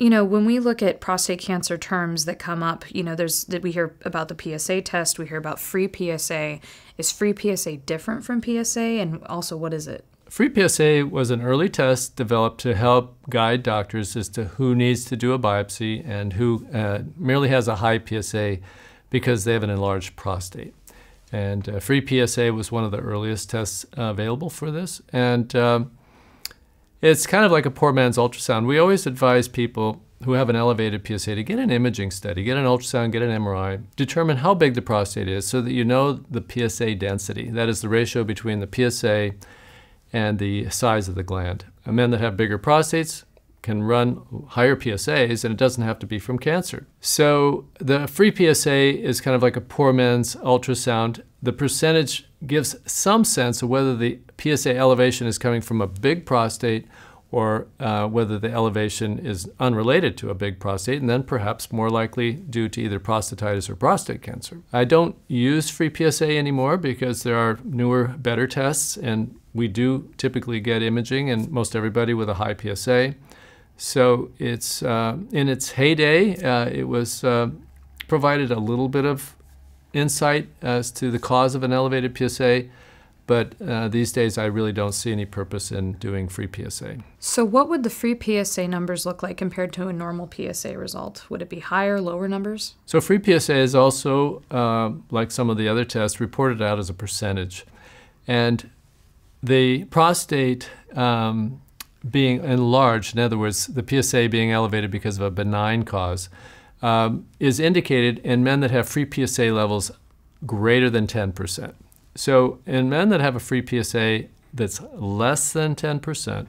you know, when we look at prostate cancer terms that come up, you know, there's that we hear about the PSA test, we hear about free PSA. Is free PSA different from PSA and also what is it? Free PSA was an early test developed to help guide doctors as to who needs to do a biopsy and who uh, merely has a high PSA because they have an enlarged prostate. And uh, free PSA was one of the earliest tests uh, available for this. And um, it's kind of like a poor man's ultrasound. We always advise people who have an elevated PSA to get an imaging study, get an ultrasound, get an MRI, determine how big the prostate is so that you know the PSA density. That is the ratio between the PSA and the size of the gland. And men that have bigger prostates can run higher PSAs and it doesn't have to be from cancer. So the free PSA is kind of like a poor man's ultrasound. The percentage gives some sense of whether the PSA elevation is coming from a big prostate or uh, whether the elevation is unrelated to a big prostate, and then perhaps more likely due to either prostatitis or prostate cancer. I don't use free PSA anymore because there are newer, better tests, and we do typically get imaging and most everybody with a high PSA. So it's uh, in its heyday, uh, it was uh, provided a little bit of insight as to the cause of an elevated PSA, but uh, these days I really don't see any purpose in doing free PSA. So, what would the free PSA numbers look like compared to a normal PSA result? Would it be higher, lower numbers? So, free PSA is also, uh, like some of the other tests, reported out as a percentage. And the prostate um, being enlarged, in other words, the PSA being elevated because of a benign cause, um, is indicated in men that have free PSA levels greater than 10%. So in men that have a free PSA that's less than 10%,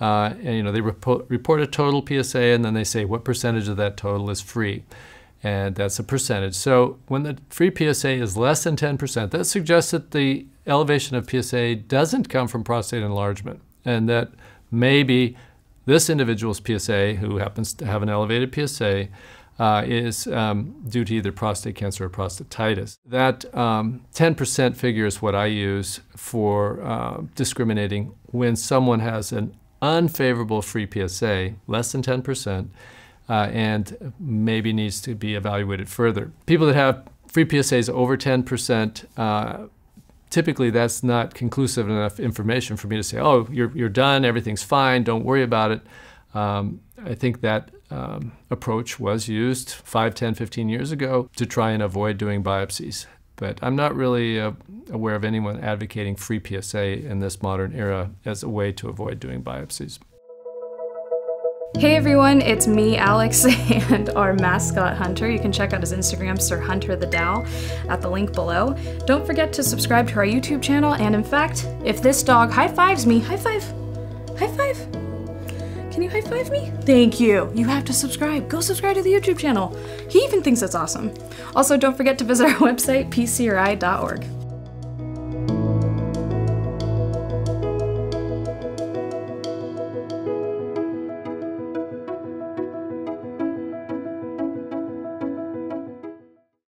uh, and you know they report a total PSA and then they say what percentage of that total is free and that's a percentage. So when the free PSA is less than 10%, that suggests that the elevation of PSA doesn't come from prostate enlargement, and that maybe this individual's PSA, who happens to have an elevated PSA, uh, is um, due to either prostate cancer or prostatitis. That 10% um, figure is what I use for uh, discriminating when someone has an unfavorable free PSA, less than 10%, uh, and maybe needs to be evaluated further. People that have free PSAs over 10%, uh, typically that's not conclusive enough information for me to say, oh, you're, you're done, everything's fine, don't worry about it. Um, I think that um, approach was used 5, 10, 15 years ago to try and avoid doing biopsies. But I'm not really uh, aware of anyone advocating free PSA in this modern era as a way to avoid doing biopsies. Hey everyone, it's me, Alex, and our mascot Hunter. You can check out his Instagram, Sir Hunter the Dow, at the link below. Don't forget to subscribe to our YouTube channel, and in fact, if this dog high fives me, high five, high five. Can you high five me? Thank you. You have to subscribe. Go subscribe to the YouTube channel. He even thinks that's awesome. Also, don't forget to visit our website, pcri.org.